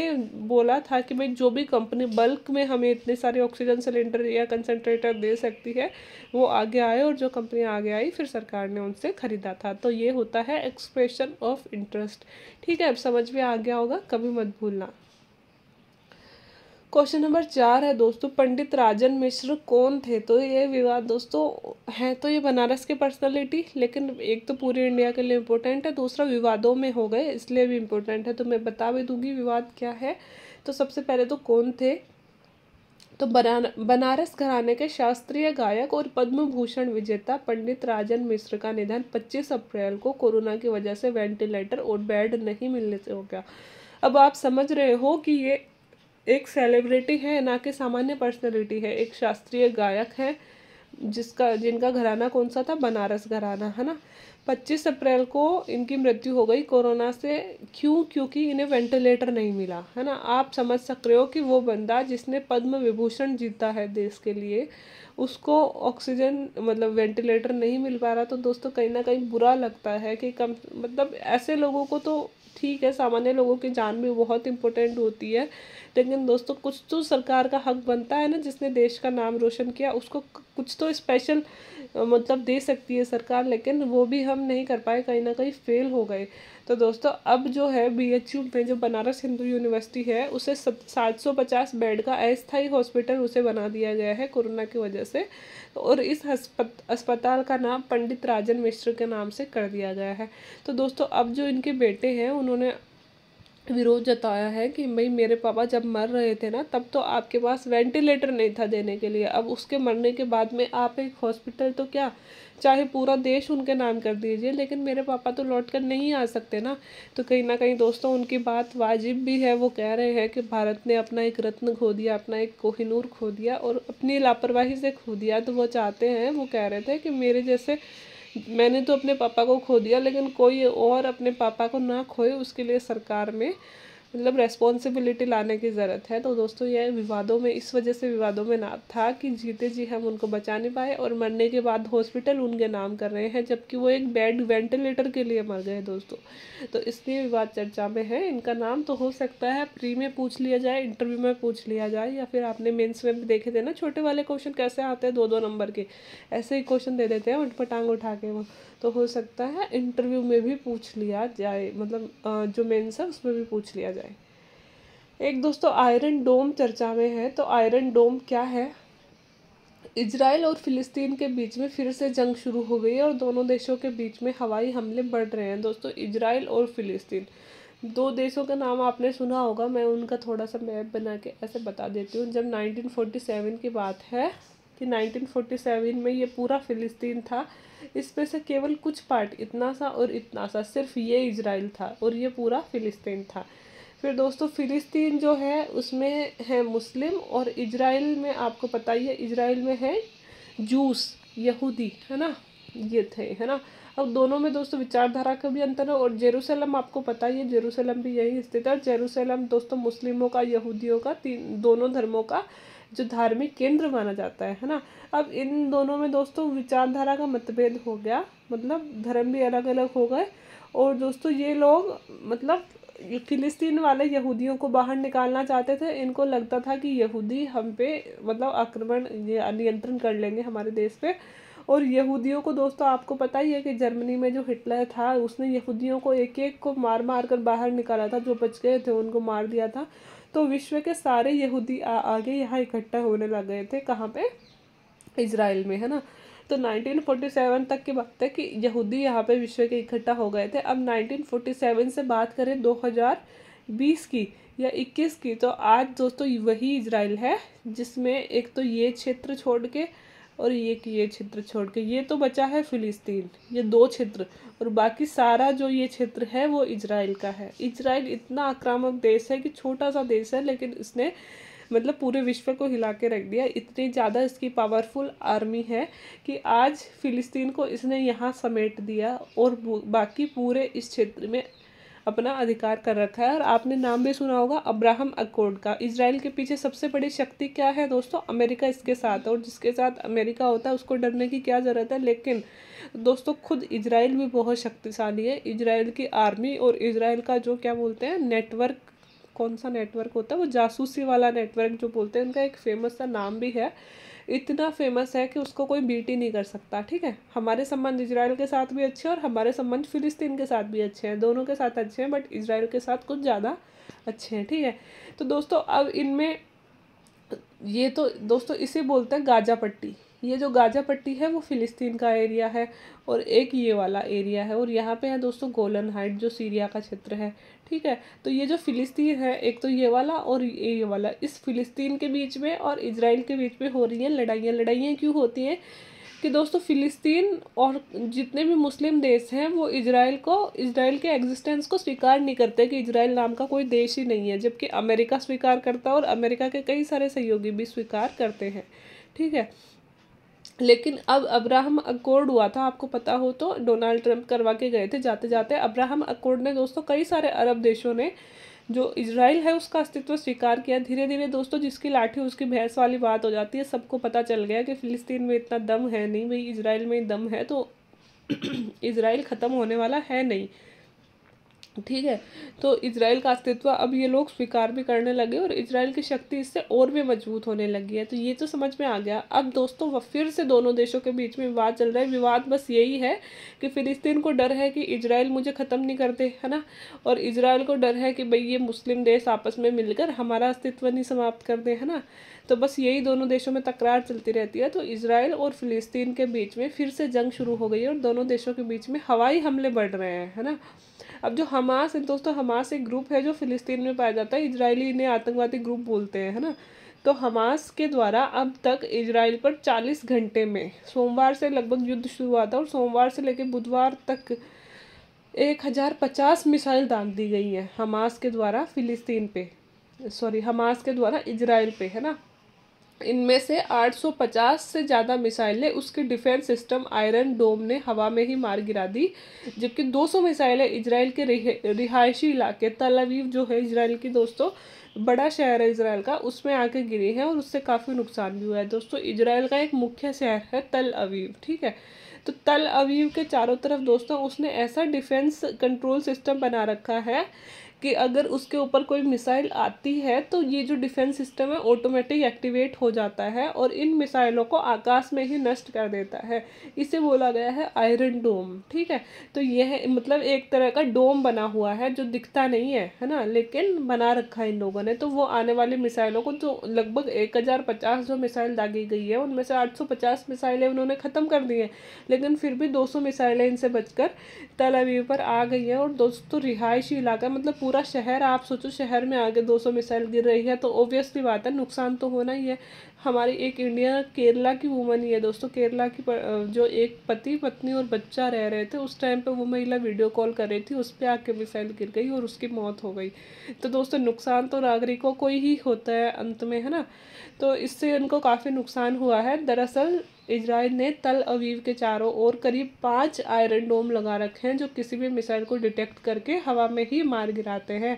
बोला था कि भाई जो भी कंपनी बल्क में हमें इतने सारे ऑक्सीजन सिलेंडर या कंसनट्रेटर दे सकती है वो आगे आए और जो कंपनी आगे आई फिर सरकार ने उनसे ख़रीदा था तो ये होता है एक्सप्रेशन ऑफ इंटरेस्ट ठीक है अब समझ में आ गया होगा कभी मत भूलना क्वेश्चन नंबर चार है दोस्तों पंडित राजन मिश्र कौन थे तो ये विवाद दोस्तों है तो ये बनारस के पर्सनालिटी लेकिन एक तो पूरे इंडिया के लिए इम्पोर्टेंट है दूसरा विवादों में हो गए इसलिए भी इम्पोर्टेंट है तो मैं बता भी दूंगी विवाद क्या है तो सबसे पहले तो कौन थे तो बना बनारस घराने के शास्त्रीय गायक और पद्म भूषण विजेता पंडित राजन मिश्र का निधन पच्चीस अप्रैल को कोरोना की वजह से वेंटिलेटर और बेड नहीं मिलने से हो गया अब आप समझ रहे हो कि ये एक सेलिब्रिटी है ना कि सामान्य पर्सनैलिटी है एक शास्त्रीय गायक है जिसका जिनका घराना कौन सा था बनारस घराना है ना 25 अप्रैल को इनकी मृत्यु हो गई कोरोना से क्यों क्योंकि इन्हें वेंटिलेटर नहीं मिला है ना आप समझ सक रहे हो कि वो बंदा जिसने पद्म विभूषण जीता है देश के लिए उसको ऑक्सीजन मतलब वेंटिलेटर नहीं मिल पा रहा तो दोस्तों कहीं ना कहीं बुरा लगता है कि कम मतलब ऐसे लोगों को तो ठीक है सामान्य लोगों की जान भी बहुत इंपॉर्टेंट होती है लेकिन दोस्तों कुछ तो सरकार का हक बनता है ना जिसने देश का नाम रोशन किया उसको कुछ तो स्पेशल मतलब दे सकती है सरकार लेकिन वो भी हम नहीं कर पाए कहीं ना कहीं फेल हो गए तो दोस्तों अब जो है बी एच यू में जो बनारस हिंदू यूनिवर्सिटी है उसे सात सौ पचास बेड का अस्थायी हॉस्पिटल उसे बना दिया गया है कोरोना की वजह से और इस अस्पताल का नाम पंडित राजन मिश्र के नाम से कर दिया गया है तो दोस्तों अब जो इनके बेटे हैं उन्होंने विरोध जताया है कि भाई मेरे पापा जब मर रहे थे ना तब तो आपके पास वेंटिलेटर नहीं था देने के लिए अब उसके मरने के बाद में आप एक हॉस्पिटल तो क्या चाहे पूरा देश उनके नाम कर दीजिए लेकिन मेरे पापा तो लौट कर नहीं आ सकते ना तो कहीं ना कहीं दोस्तों उनकी बात वाजिब भी है वो कह रहे हैं कि भारत ने अपना एक रत्न खो दिया अपना एक कोहिनूर खो दिया और अपनी लापरवाही से खो दिया तो वो चाहते हैं वो कह रहे थे कि मेरे जैसे मैंने तो अपने पापा को खो दिया लेकिन कोई और अपने पापा को ना खोए उसके लिए सरकार में मतलब रेस्पॉन्सिबिलिटी लाने की ज़रूरत है तो दोस्तों यह विवादों में इस वजह से विवादों में ना था कि जीते जी हम उनको बचा नहीं पाए और मरने के बाद हॉस्पिटल उनके नाम कर रहे हैं जबकि वो एक बेड वेंटिलेटर के लिए मर गए दोस्तों तो इसलिए विवाद चर्चा में है इनका नाम तो हो सकता है प्री में पूछ लिया जाए इंटरव्यू में पूछ लिया जाए या फिर आपने मेन्स में भी देखे थे ना छोटे वाले क्वेश्चन कैसे आते हैं दो दो नंबर के ऐसे ही क्वेश्चन दे देते हैं उठ पटांग उठा के वो तो हो सकता है इंटरव्यू में भी पूछ लिया जाए मतलब जो मेन्स है उसमें भी पूछ लिया जाए एक दोस्तों आयरन डोम चर्चा में है तो आयरन डोम क्या है इज़राइल और फिलिस्तीन के बीच में फिर से जंग शुरू हो गई है और दोनों देशों के बीच में हवाई हमले बढ़ रहे हैं दोस्तों इजराइल और फिलिस्तीन दो देशों का नाम आपने सुना होगा मैं उनका थोड़ा सा मैप बना के ऐसे बता देती हूँ जब 1947 की बात है कि 1947 में ये पूरा फ़िलिस्तीन था इसमें से केवल कुछ पार्ट इतना सा और इतना सा सिर्फ ये इजराइल था और ये पूरा फ़िलिस्तीन था फिर दोस्तों फ़िलिस्तीन जो है उसमें है मुस्लिम और इजराइल में आपको पता ही है इजराइल में है जूस यहूदी है ना ये थे है ना अब दोनों में दोस्तों विचारधारा का भी अंतर है और जेरूसलम आपको पता ही है जेरूसलम भी यही स्थित है जेरूसलम दोस्तों मुस्लिमों का यहूदियों का तीन दोनों धर्मों का जो धार्मिक केंद्र माना जाता है है ना अब इन दोनों में दोस्तों विचारधारा का मतभेद हो गया मतलब धर्म भी अलग अलग हो गए और दोस्तों ये लोग मतलब फिलिस्तीन वाले यहूदियों को बाहर निकालना चाहते थे इनको लगता था कि यहूदी हम पे मतलब आक्रमण ये नियंत्रण कर लेंगे हमारे देश पे और यहूदियों को दोस्तों आपको पता ही है कि जर्मनी में जो हिटलर था उसने यहूदियों को एक एक को मार मार कर बाहर निकाला था जो बच गए थे उनको मार दिया था तो विश्व के सारे यहूदी आ, आगे यहाँ इकट्ठा होने लग गए थे कहाँ पे इसराइल में है ना तो 1947 तक की बात है कि यहूदी यहाँ पे विश्व के इकट्ठा हो गए थे अब 1947 से बात करें 2020 की या 21 की तो आज दोस्तों वही इसराइल है जिसमें एक तो ये क्षेत्र छोड़ के और ये कि ये क्षेत्र छोड़ के ये तो बचा है फिलिस्तीन ये दो क्षेत्र और बाकी सारा जो ये क्षेत्र है वो इजराइल का है इजराइल इतना आक्रामक देश है कि छोटा सा देश है लेकिन इसने मतलब पूरे विश्व को हिला के रख दिया इतनी ज़्यादा इसकी पावरफुल आर्मी है कि आज फिलिस्तीन को इसने यहाँ समेट दिया और बाकी पूरे इस क्षेत्र में अपना अधिकार कर रखा है और आपने नाम भी सुना होगा अब्राहम अकोर्ड का इसराइल के पीछे सबसे बड़ी शक्ति क्या है दोस्तों अमेरिका इसके साथ और जिसके साथ अमेरिका होता है उसको डरने की क्या ज़रूरत है लेकिन दोस्तों खुद इसराइल भी बहुत शक्तिशाली है इसराइल की आर्मी और इसराइल का जो क्या बोलते हैं नेटवर्क कौन सा नेटवर्क होता है वो जासूसी वाला नेटवर्क जो बोलते हैं उनका एक फेमस सा नाम भी है इतना फेमस है कि उसको कोई बीट ही नहीं कर सकता ठीक है हमारे संबंध इसराइल के साथ भी अच्छे और हमारे संबंध फिलिस्तीन के साथ भी अच्छे हैं दोनों के साथ अच्छे हैं बट इसराइल के साथ कुछ ज़्यादा अच्छे हैं ठीक है तो दोस्तों अब इनमें ये तो दोस्तों इसे बोलते हैं गाजा पट्टी ये जो गाजा पट्टी है वो फ़िलिस्तीन का एरिया है और एक ये वाला एरिया है और यहाँ पे है दोस्तों गोलन हाइट जो सीरिया का क्षेत्र है ठीक है तो ये जो फ़िलिस्तीन है एक तो ये वाला और ये, ये वाला इस फ़िलिस्तीन के बीच में और इसराइल के बीच में हो रही हैं लड़ाइयाँ लड़ाइयाँ क्यों होती हैं कि दोस्तों फ़िलिस्तीन और जितने भी मुस्लिम देश हैं वो इसराइल को इसराइल के एग्जिस्टेंस को स्वीकार नहीं करते कि इसराइल नाम का कोई देश ही नहीं है जबकि अमेरिका स्वीकार करता है और अमेरिका के कई सारे सहयोगी भी स्वीकार करते हैं ठीक है लेकिन अब अब्राहम अकॉर्ड हुआ था आपको पता हो तो डोनाल्ड ट्रंप करवा के गए थे जाते जाते अब्राहम अकॉर्ड ने दोस्तों कई सारे अरब देशों ने जो इसराइल है उसका अस्तित्व स्वीकार किया धीरे धीरे दोस्तों जिसकी लाठी उसकी भैंस वाली बात हो जाती है सबको पता चल गया कि फ़िलिस्तीन में इतना दम है नहीं भाई इसराइल में दम है तो इसराइल ख़त्म होने वाला है नहीं ठीक है तो इसराइल का अस्तित्व अब ये लोग स्वीकार भी करने लगे और इसराइल की शक्ति इससे और भी मजबूत होने लगी है तो ये तो समझ में आ गया अब दोस्तों फिर से दोनों देशों के बीच में विवाद चल रहा है विवाद बस यही है कि फिलिस्तीन को डर है कि इसराइल मुझे ख़त्म नहीं करते है ना और इसराइल को डर है कि भाई ये मुस्लिम देश आपस में मिलकर हमारा अस्तित्व नहीं समाप्त कर दे है ना तो बस यही दोनों देशों में तकरार चलती रहती है तो इसराइल और फिलिस्तीन के बीच में फिर से जंग शुरू हो गई है और दोनों देशों के बीच में हवाई हमले बढ़ रहे हैं है ना अब जो हमास है दोस्तों हमास एक ग्रुप है जो फिलिस्तीन में पाया जाता है इजरायली इन्हें आतंकवादी ग्रुप बोलते हैं है ना तो हमास के द्वारा अब तक इसराइल पर 40 घंटे में सोमवार से लगभग युद्ध शुरू हुआ था और सोमवार से लेकर बुधवार तक एक हज़ार पचास मिसाइल दाग दी गई हैं हमास के द्वारा फिलिस्तीन पे सॉरी हमास के द्वारा इसराइल पे है ना इनमें से 850 से ज़्यादा मिसाइलें उसके डिफेंस सिस्टम आयरन डोम ने हवा में ही मार गिरा दी जबकि 200 मिसाइलें इसराइल के रिहायशी इलाके तलावीव जो है इसराइल की दोस्तों बड़ा शहर है इसराइल का उसमें आके गिरी है और उससे काफ़ी नुकसान भी हुआ है दोस्तों इसराइल का एक मुख्य शहर है तल अवीव ठीक है तो तल अवीव के चारों तरफ दोस्तों उसने ऐसा डिफेंस कंट्रोल सिस्टम बना रखा है कि अगर उसके ऊपर कोई मिसाइल आती है तो ये जो डिफेंस सिस्टम है ऑटोमेटिक एक्टिवेट हो जाता है और इन मिसाइलों को आकाश में ही नष्ट कर देता है इसे बोला गया है आयरन डोम ठीक है तो यह मतलब एक तरह का डोम बना हुआ है जो दिखता नहीं है है ना लेकिन बना रखा है इन लोगों ने तो वो आने वाली मिसाइलों को जो लगभग एक हज़ार पचास जो मिसाइल दागी गई है उनमें से आठ सौ पचास मिसाइलें उन्होंने ख़त्म कर दी हैं लेकिन फिर भी दो सौ मिसाइलें इनसे बचकर तलावी पर आ गई हैं और दोस्तों रिहायशी इलाका मतलब पूरा पूरा शहर आप सोचो शहर में आगे 200 मिसाइल गिर रही है तो ओबियसली बात है नुकसान तो होना ही है हमारी एक इंडिया केरला की वुमन ही है दोस्तों केरला की जो एक पति पत्नी और बच्चा रह रहे थे उस टाइम पर वो महिला वीडियो कॉल कर रही थी उस पर आके मिसाइल गिर गई और उसकी मौत हो गई तो दोस्तों नुकसान तो नागरिकों को ही होता है अंत में है ना तो इससे उनको काफ़ी नुकसान हुआ है दरअसल इसराइल ने तल अवीव के चारों ओर करीब पाँच आयरन डोम लगा रखे हैं जो किसी भी मिसाइल को डिटेक्ट करके हवा में ही मार गिराते हैं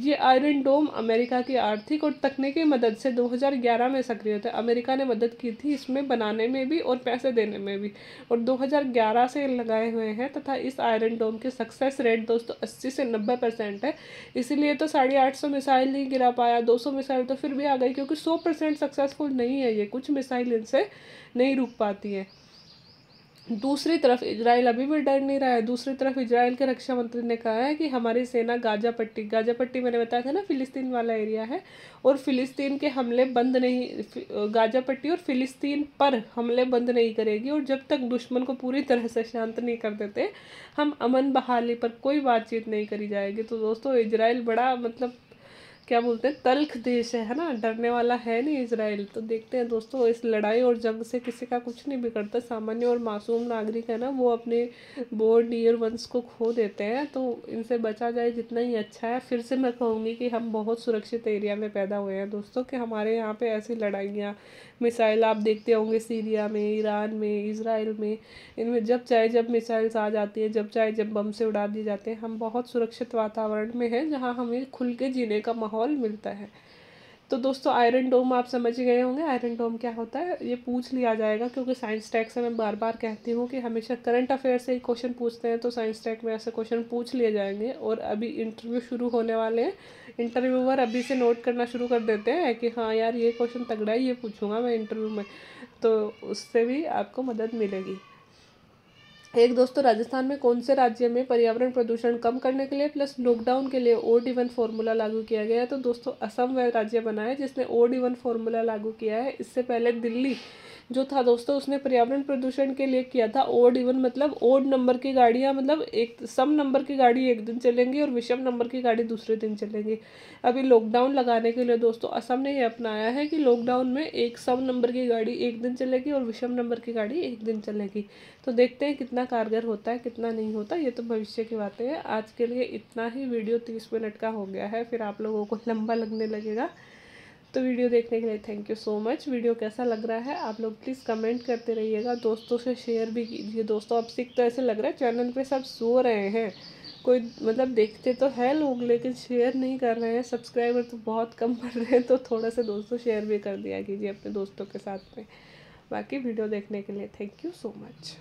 ये आयरन डोम अमेरिका की आर्थिक और तकनीकी मदद से 2011 में सक्रिय थे अमेरिका ने मदद की थी इसमें बनाने में भी और पैसे देने में भी और 2011 से लगाए हुए हैं तथा इस आयरन डोम की सक्सेस रेट दोस्तों 80 से 90 परसेंट है इसीलिए तो साढ़े आठ सौ मिसाइल नहीं गिरा पाया 200 मिसाइल तो फिर भी आ गई क्योंकि 100 परसेंट सक्सेसफुल नहीं है ये कुछ मिसाइल इनसे नहीं रुक पाती है दूसरी तरफ इजराइल अभी भी डर नहीं रहा है दूसरी तरफ इजराइल के रक्षा मंत्री ने कहा है कि हमारी सेना गाजा पट्टी गाजा पट्टी मैंने बताया था ना फिलिस्तीन वाला एरिया है और फिलिस्तीन के हमले बंद नहीं गाजा पट्टी और फिलिस्तीन पर हमले बंद नहीं करेगी और जब तक दुश्मन को पूरी तरह से शांत नहीं कर देते हम अमन बहाली पर कोई बातचीत नहीं करी जाएगी तो दोस्तों इजराइल बड़ा मतलब क्या बोलते हैं तल्ख देश है है ना डरने वाला है नहीं इसराइल तो देखते हैं दोस्तों इस लड़ाई और जंग से किसी का कुछ नहीं बिगड़ता सामान्य और मासूम नागरिक है ना वो अपने बोर्ड नियर वंस को खो देते हैं तो इनसे बचा जाए जितना ही अच्छा है फिर से मैं कहूँगी कि हम बहुत सुरक्षित एरिया में पैदा हुए हैं दोस्तों कि हमारे यहाँ पर ऐसी लड़ाइयाँ मिसाइल आप देखते होंगे सीरिया में ईरान में इसराइल में इनमें जब चाहे जब मिसाइल्स आ जाती हैं जब चाहे जब बम से उड़ा दिए जाते हैं हम बहुत सुरक्षित वातावरण में हैं जहाँ हमें खुल के जीने का माहौल मिलता है तो दोस्तों आयरन डोम आप समझ गए होंगे आयरन डोम क्या होता है ये पूछ लिया जाएगा क्योंकि साइंस टैक से मैं बार बार कहती हूँ कि हमेशा करंट अफेयर से ही क्वेश्चन पूछते हैं तो साइंस टैक में ऐसे क्वेश्चन पूछ लिए जाएंगे और अभी इंटरव्यू शुरू होने वाले हैं इंटरव्यूवर अभी से नोट करना शुरू कर देते हैं कि हाँ यार ये क्वेश्चन तगड़ा है ये पूछूंगा मैं इंटरव्यू में तो उससे भी आपको मदद मिलेगी एक दोस्तों राजस्थान में कौन से राज्य में पर्यावरण प्रदूषण कम करने के लिए प्लस लॉकडाउन के लिए ओड इवन फार्मूला फॉर्मूला लागू किया गया है तो दोस्तों असम वह राज्य बना है जिसने ओड इवन फार्मूला फॉर्मूला लागू किया है इससे पहले दिल्ली जो था दोस्तों उसने पर्यावरण प्रदूषण के लिए किया था ओड इवन मतलब ओड नंबर की गाड़ियाँ मतलब एक सम नंबर की गाड़ी एक दिन चलेंगी और विषम नंबर की गाड़ी दूसरे दिन चलेंगी अभी लॉकडाउन लगाने के लिए दोस्तों असम ने यह अपनाया है कि लॉकडाउन में एक सम नंबर की गाड़ी एक दिन चलेगी और विषम नंबर की गाड़ी एक दिन चलेगी तो देखते हैं कितना कारगर होता है कितना नहीं होता ये तो भविष्य की बातें हैं आज के लिए इतना ही वीडियो तीस मिनट का हो गया है फिर आप लोगों को लंबा लगने लगेगा तो वीडियो देखने के लिए thank you so much video कैसा लग रहा है आप लोग प्लीज़ कमेंट करते रहिएगा दोस्तों से शेयर भी कीजिए दोस्तों अब सीख तो ऐसे लग रहा है चैनल पे सब सो रहे हैं कोई मतलब देखते तो है लोग लेकिन शेयर नहीं कर रहे हैं सब्सक्राइबर तो बहुत कम पड़ रहे हैं तो थोड़ा सा दोस्तों शेयर भी कर दिया कीजिए अपने दोस्तों के साथ में बाकी वीडियो देखने के लिए थैंक यू सो मच